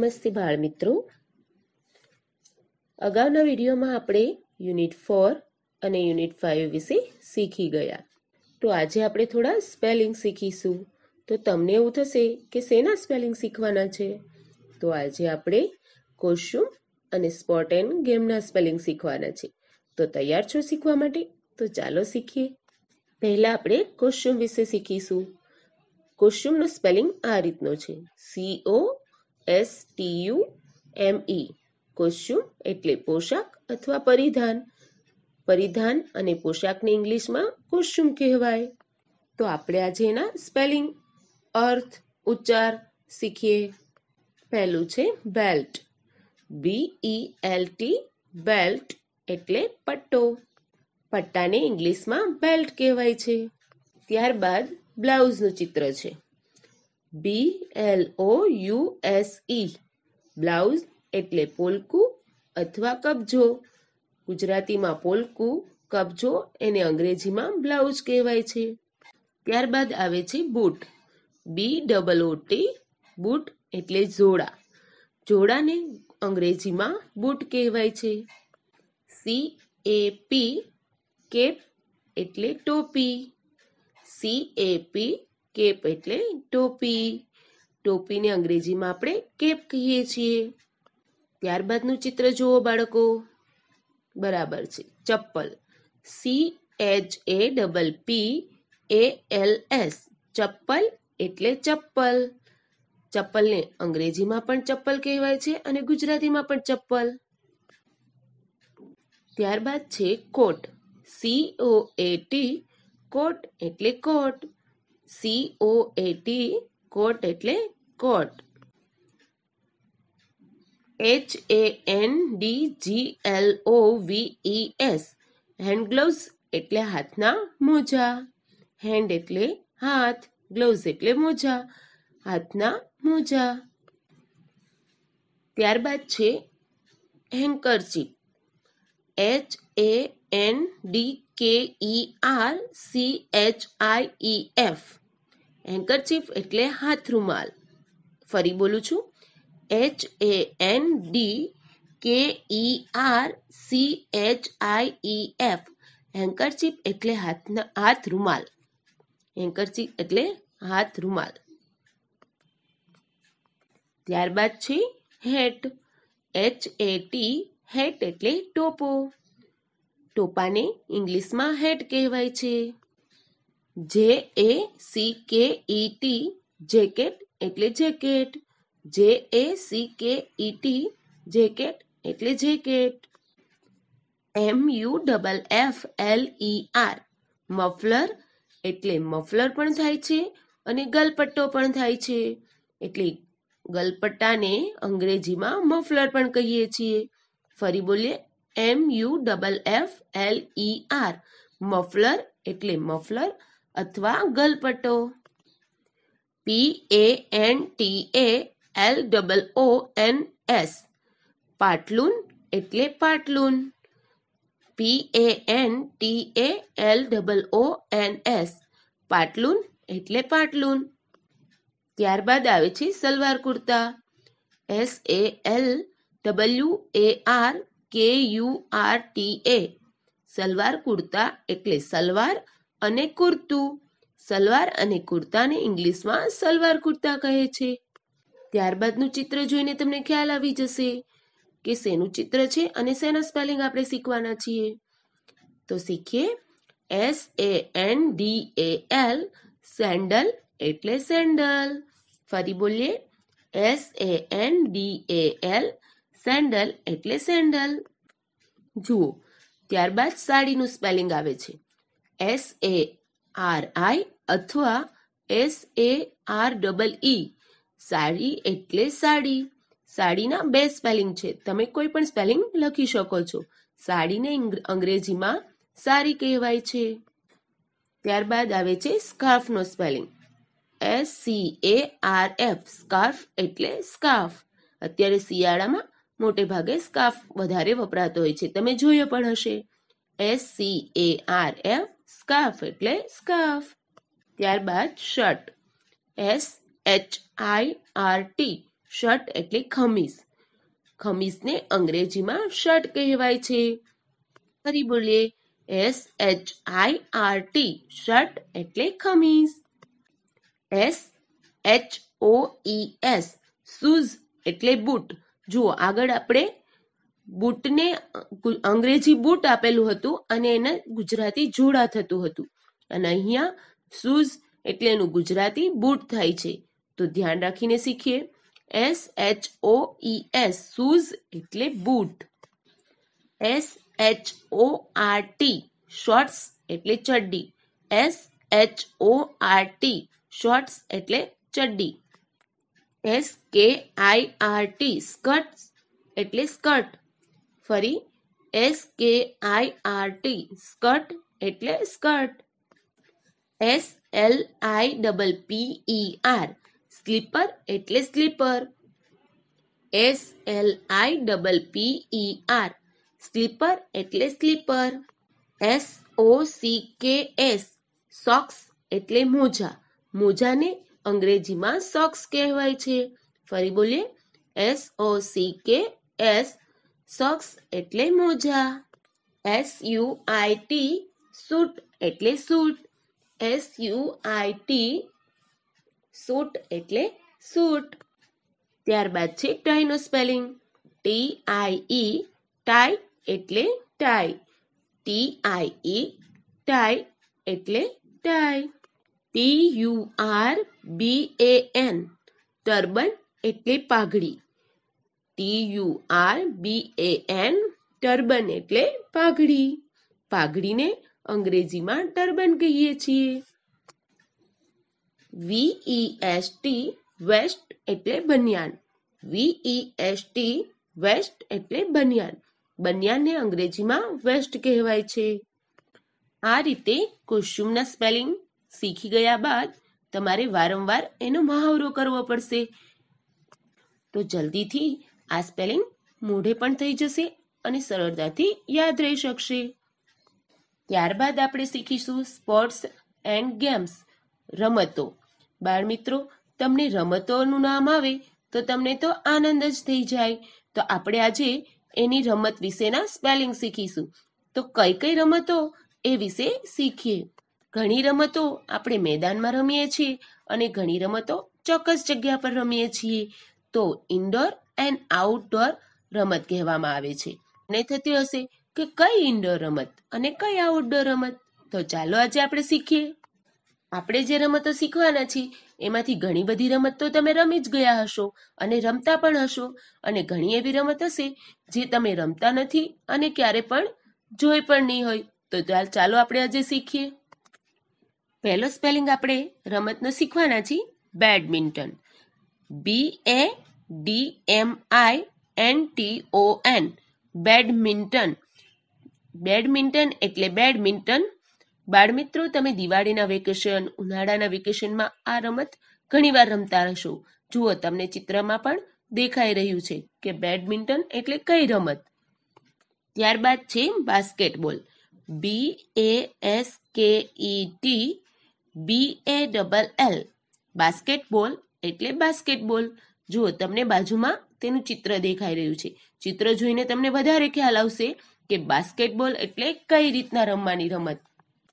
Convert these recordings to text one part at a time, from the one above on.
નમસ્તે બાળ મિત્રો અગાઉના વિડીયોમાં આપણે યુનિટ ફોર અને યુનિટ ફાઇવ વિશે શીખી ગયા તો આજે આપણે થોડા સ્પેલિંગ શીખીશું તો તમને એવું થશે કે શેના સ્પેલિંગ શીખવાના છે તો આજે આપણે કોસ્ચ્યુમ અને સ્પોટ એન્ડ ગેમના સ્પેલિંગ શીખવાના છે તો તૈયાર છો શીખવા માટે તો ચાલો શીખીએ પહેલાં આપણે કોસ્ચ્યુમ વિશે શીખીશું કોસ્ચ્યુમનો સ્પેલિંગ આ રીતનો છે C O S T U M E costume એટલે પોશાક અથવા પરિધાન પરિધાન અને પોશાકને ઇંગ્લિશમાં કોસ્ચ્યુમ કહેવાય તો આપણે આજે એના સ્પેલિંગ અર્થ ઉચ્ચાર શીખીએ પહેલું છે belt B E L T belt એટલે પટ્ટો પટ્ટાને ઇંગ્લિશમાં બેલ્ટ કહેવાય છે ત્યારબાદ બ્લાઉઝનું ચિત્ર છે B L O U S E blouse એટલે પોલકું અથવા કબજો ગુજરાતીમાં પોલકું કબજો એને અંગ્રેજીમાં બ્લાઉઝ કહેવાય છે ત્યારબાદ આવે છે boot B double O T boot એટલે જોડા જોડાને અંગ્રેજીમાં બૂટ કહેવાય છે સી એ પી કેપ એટલે ટોપી સી એ પી કેપ એટલે ટોપી ટોપીને અંગ્રેજીમાં આપણે કેપ કહીએ છીએ ત્યારબાદનું ચિત્ર જુઓ બાળકો બરાબર છે ચપ્પલ C H A double P A L S ચપ્પલ એટલે ચપ્પલ ચપ્પલને અંગ્રેજીમાં પણ ચપ્પલ કહેવાય છે અને ગુજરાતીમાં પણ ચપ્પલ ત્યારબાદ છે કોટ સી ઓ એ ટી કોટ એટલે coat C O A T coat એટલે coat H A N D G L O V E S hand gloves એટલે હાથના મોજા હેન્ડ એટલે હાથ ગ્લોવ એટલે મોજા હાથના મોજા ત્યારબાદ છે એન્કર સી H A N D K E R C H I E F handkerchief એટલે હાથ રૂમાલ ફરી બોલું છું H A N D K E R C H I E F handkerchief એટલે હાથના હાથ રૂમાલ હેન્કરચીફ એટલે હાથ રૂમાલ ત્યારબાદ છે hat H A T hat એટલે ટોપો ટોપાને ઇંગ્લિશમાં હેટ કહેવાય છે જે A C K E T jacket એટલે jacket J A C K E T jacket એટલે jacket M U double F L E R muffler એટલે મફલર પણ થાય છે અને ગલપટ્ટો પણ થાય છે એટલે ગલપટ્ટાને અંગ્રેજીમાં મફલર પણ કહીએ છીએ ફરી બોલીએ M U double F L E R muffler એટલે મફલર અથવા ગલપટો P A N T A L double O N S પાટલુન એટલે પાટલુન P A N T A L double O N S પાટલુન એટલે પાટલુન ત્યારબાદ આવે છે salwar kurta S A L W A R K U R T A salwar kurta એટલે સલવાર અને કુર્તું સલવાર અને કુર્તાને ઇંગ્લિશમાં સલવાર કુર્તા કહે છે ત્યારબાદનું ચિત્ર જોઈને તમને ખ્યાલ આવી જશે કે શેનું ચિત્ર છે અને શેના સ્પેલિંગ આપણે શીખવાના છીએ તો શીખીએ S A N D A L sandal એટલે સેન્ડલ ફરી બોલીએ S A N D A L sandal એટલે સેન્ડલ જુઓ ત્યારબાદ સાડીનું સ્પેલિંગ આવે છે એસ એ આર આઈ અથવા S A R double E sari એટલે સાડી સાડીના બે સ્પેલિંગ છે તમે કોઈ પણ સ્પેલિંગ લખી શકો છો સાડીને અંગ્રેજીમાં સારી કહેવાય છે ત્યારબાદ આવે છે સ્કાર્ફનો spelling S C A R F scarf એટલે સ્કાર્ફ અત્યારે શિયાળામાં મોટે ભાગે સ્કાર્ફ વધારે વપરાતો હોય છે તમે જોયો પણ હશે S C A R F scarf એટલે સ્કાર્ફ ત્યારબાદ shirt S H I R T shirt એટલે ખમીસ ખમીસને અંગ્રેજીમાં શર્ટ કહેવાય છે ફરી બોલીએ S H I R T shirt એટલે ખમીસ S H O E S shoes એટલે બૂટ જુઓ આગળ આપણે બૂટને અંગ્રેજી બૂટ આપેલું હતું અને એને ગુજરાતી જોડા થતું હતું અને અહીંયા શૂઝ એટલે એનું ગુજરાતી બૂટ થાય છે તો ધ્યાન રાખીને શીખીએ S H O E S shoes એટલે બૂટ S H O R T shorts એટલે ચડ્ડી S H O R T shorts એટલે ચડ્ડી S K I R T skirt એટલે સ્કર્ટ ફરી S K I R T skirt એટલે skirt S L I P E R slipper એટલે slipper S L I P E R slipper એટલે slipper S O C K S socks એટલે મોજા મોજાને અંગ્રેજીમાં socks કહેવાય છે ફરી બોલીએ S O C K S socks એટલે મોજા S U I T suit એટલે suit S U I T suit એટલે સૂટ ત્યારબાદ છે ટાઈનો spelling T I E tie એટલે tie T I E tie એટલે tie T U R B A N turban એટલે પાઘડી T U R B A N turban એટલે પાઘડી પાઘડીને અંગ્રેજીમાં ટર્બન કહીએ છીએ વીઈ એસ ટી વેસ્ટ એટલે બનિયાન વીઈ એસ ટી વેસ્ટ એટલે બન્યાન e બનિયાનને અંગ્રેજીમાં વેસ્ટ કહેવાય છે આ રીતે કુસુમના સ્પેલિંગ શીખી ગયા બાદ તમારે વારંવાર એનો મહાવરો કરવો પડશે તો જલ્દીથી આ સ્પેલિંગ મોઢે પણ થઈ જશે અને સરળતાથી યાદ રહી શકશે ત્યારબાદ આપણે શીખીશું સ્પોર્ટ્સ એન્ડ ગેમ્સ રમતો બાળ મિત્રો તમને રમતોનું નામ આવે તો તમને તો આનંદ જ થઈ જાય તો આપણે આજે એની રમત વિશેના સ્પેલિંગ શીખીશું તો કઈ કઈ રમતો એ વિશે શીખીએ ઘણી રમતો આપણે મેદાનમાં રમીએ છીએ અને ઘણી રમતો ચોક્કસ જગ્યા પર રમીએ છીએ તો ઇન્ડોર એન્ડ આઉટડોર રમત કહેવામાં આવે છે ને થતી હશે કે કઈ ઇન્ડોર રમત અને કઈ આઉટડોર રમત તો ચાલો આજે આપણે શીખીએ આપણે જે રમતો શીખવાના છીએ એમાંથી ઘણી બધી રમત તો તમે રમી જ ગયા હશો અને રમતા પણ હશો અને ઘણી એવી રમત હશે જે તમે રમતા નથી અને ક્યારે પણ જોઈ પણ નહીં હોય તો ચાલો આપણે આજે શીખીએ પહેલો સ્પેલિંગ આપણે રમતનો શીખવાના છીએ badminton B A D M I N T O N badminton badminton એટલે બેડમિન્ટન બાળમિત્રો તમે દિવાળીના વેકેશન ઉનાળાના વેકેશનમાં આ રમત ઘણીવાર રમતા હશો જુઓ તમને ચિત્રમાં પણ દેખાઈ રહ્યું છે કે બેડમિન્ટન એટલે કઈ રમત ત્યારબાદ છે basketball B A S K E T B A double L basketball એટલે બાસ્કેટબોલ જુઓ તમને બાજુમાં તેનું ચિત્ર દેખાઈ રહ્યું છે ચિત્ર જોઈને તમને વધારે ખ્યાલ આવશે કે બાસ્કેટબોલ એટલે કઈ રીતના રમવાની રમત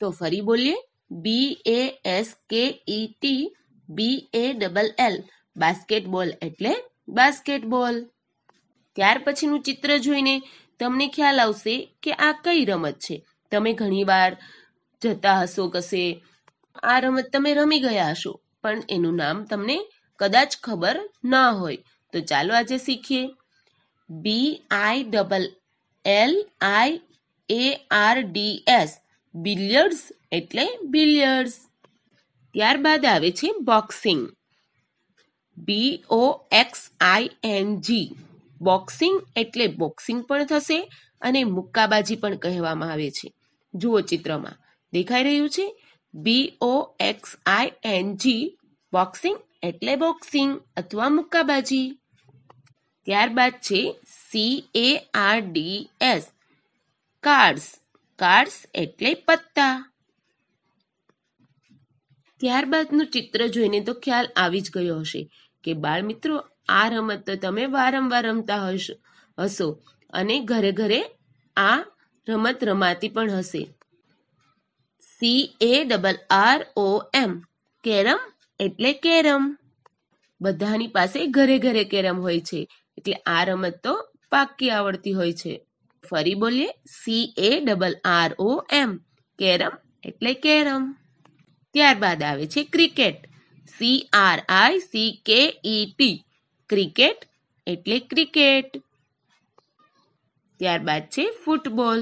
તો ફરી બોલીએ બી A S K E T B A double L basketball એટલે બાસ્કેટબોલ ત્યાર પછીનું ચિત્ર જોઈને તમને ખ્યાલ આવશે કે આ કઈ રમત છે તમે ઘણીવાર જતા હશો કશે આ રમત તમે રમી ગયા હશો પણ એનું નામ તમને કદાચ ખબર ન હોય તો ચાલો આજે શીખીએ B I double L I A R D S billiards એટલે બિલિયર્ડ્સ ત્યારબાદ આવે છે boxing B O X I N G boxing એટલે બોક્સિંગ પણ થશે અને મુક્કાબાજી પણ કહેવામાં આવે છે જુઓ ચિત્રમાં દેખાઈ રહ્યું છે B O X I N G boxing એટલે બોક્સિંગ અથવા મુક્કાબાજી ત્યારબાદ છે C A R D S cards cards એટલે પત્તા ત્યારબાદનું ચિત્ર જોઈને તો ખ્યાલ આવી જ ગયો હશે કે બાળ મિત્રો આ રમત તો તમે વારંવાર રમતા હશો અને ઘરે ઘરે આ રમત રમાતી પણ હશે C A double R O M carrom એટલે કેરમ બધાની પાસે ઘરે ઘરે કેરમ હોય છે એટલે આ રમત તો પાક્કી આવડતી હોય છે ફરી બોલીએ C A double R O M carrom એટલે કેરમ ત્યારબાદ આવે છે cricket C R I C K E T cricket એટલે ક્રિકેટ ત્યારબાદ છે ફૂટબોલ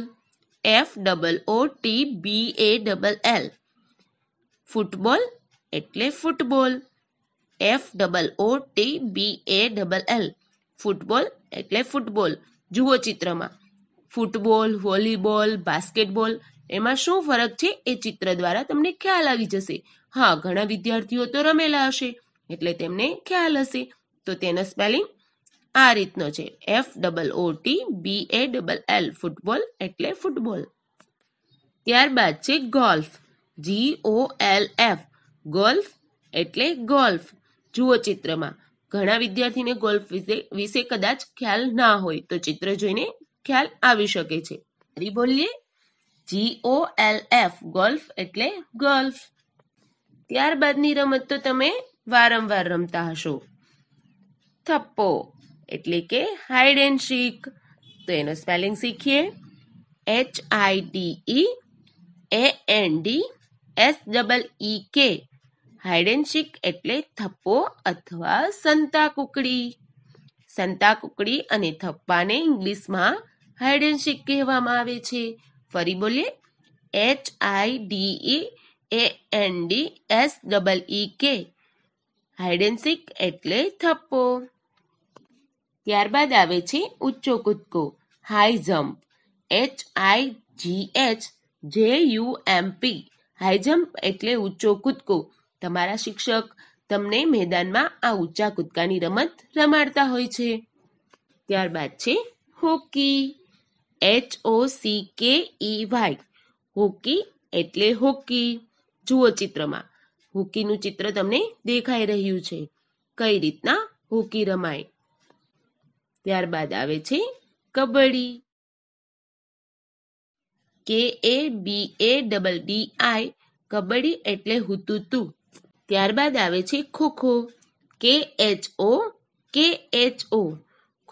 એફ-ડબલ-ઓ-ટી-બી-એ-ડબલ-એલ. ફૂટબોલ એટલે ફૂટબોલ. એફ-ડબલ-ઓ-ટી-બી-એ-ડબલ-એલ. ફૂટબોલ એટલે ફૂટબોલ. જુઓ ચિત્રમાં ફૂટબોલ, વોલીબોલ, બાસ્કેટબોલ એમાં શું ફરક છે એ ચિત્ર દ્વારા તમને ખ્યાલ આવી જશે. હા ઘણા વિદ્યાર્થીઓ તો રમેલા હશે એટલે તેમને ખ્યાલ હશે તો તેના સ્પેલિંગ આ રીતનો છે F double O T B A double L football એટલે ફૂટબોલ ત્યારબાદ છે golf G O L F golf એટલે ગોલ્ફ જુઓ ચિત્રમાં ઘણા વિદ્યાર્થીને ગોલ્ફ વિશે વિશે કદાચ ખ્યાલ ના હોય તો ચિત્ર જોઈને ખ્યાલ આવી શકે છે ફરી બોલીએ G O L F golf એટલે ગોલ્ફ ત્યારબાદની રમત તો તમે વારંવાર રમતા હશો થપ્પો એટલે કે હાઈડ એન્ડ શીક તો એનો સ્પેલિંગ શીખીએ H I D E A N D S double E K hide and Schick એટલે થપ્પો અથવા સંતા કુકડી સંતા કુકડી અને થપ્પાને ઇંગ્લિશમાં હાઈડ એન્ડ શીક કહેવામાં આવે છે ફરી બોલીએ H I D E A N D S double E K hide and Schick એટલે થપ્પો ત્યારબાદ આવે છે ઊંચો કૂદકો high jump H I G H J U M P high jump એટલે ઊંચો કૂદકો તમારા શિક્ષક તમને મેદાનમાં આ ઊંચા કૂદકાની રમત રમાડતા હોય છે ત્યારબાદ છે hockey H O C K E Y hockey એટલે હોકી જુઓ ચિત્રમાં હોકીનું ચિત્ર તમને દેખાઈ રહ્યું છે કઈ રીતના હોકી રમાય ત્યારબાદ આવે છે kabaddi K A B A double D I kabaddi એટલે હુતુતુ ત્યારબાદ આવે છે ખોખો કે એચ ઓ કે એચ ઓ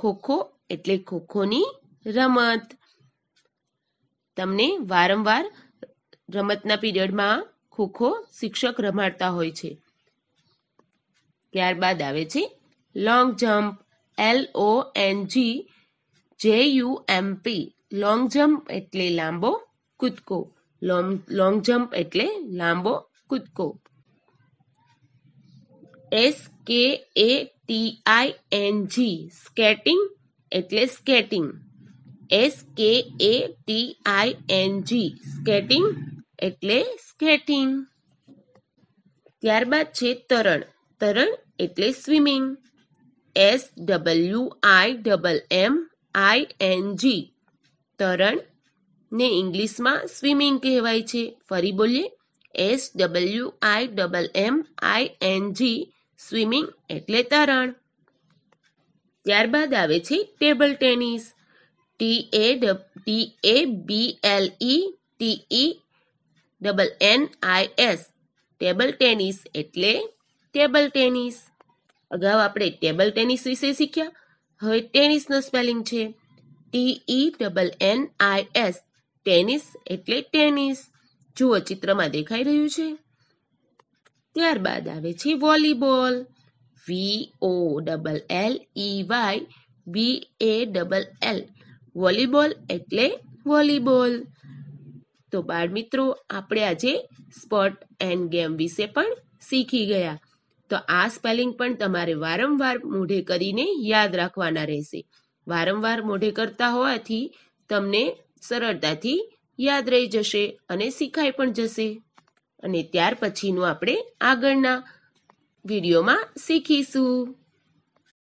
ખોખો એટલે ખોખોની રમત તમને વારંવાર રમતના પીરિયડમાં ખોખો શિક્ષક રમાડતા હોય છે ત્યારબાદ આવે છે long jump L O N G J U M P long jump એટલે લાંબો કૂદકો લોંગ લોંગ જમ્પ એટલે લાંબો કૂદકો S K A T I N G skating એટલે skating S K A T I N G skating એટલે skating ત્યારબાદ છે તરણ તરણ એટલે swimming S W I double M I N G તરણ ને ઇંગ્લિશમાં સ્વિમિંગ કહેવાય છે ફરી બોલીએ S W I double M I N G swimming એટલે તરણ ત્યારબાદ આવે છે table tennis T A B L E T E ટી ઈ double N I S table tennis એટલે ટેબલ ટેનિસ અગાઉ આપણે ટેબલ ટેનિસ વિશે શીખ્યા હવે ટેનિસનું સ્પેલિંગ છે T E double N I S tennis એટલે ટેનિસ જુઓ ચિત્રમાં દેખાઈ રહ્યું છે ત્યારબાદ આવે છે volleyball V O double L E Y B A double L volleyball એટલે વોલીબોલ તો બાળ મિત્રો આપણે આજે સ્પોર્ટ એન્ડ ગેમ વિશે પણ શીખી ગયા તો આ સ્પેલિંગ પણ તમારે વારંવાર મોઢે કરીને યાદ રાખવાના રહેશે વારંવાર મોઢે કરતા હોવાથી તમને સરળતાથી યાદ રહી જશે અને શીખાઈ પણ જશે અને ત્યાર પછીનું આપણે આગળના વિડીયોમાં શીખીશું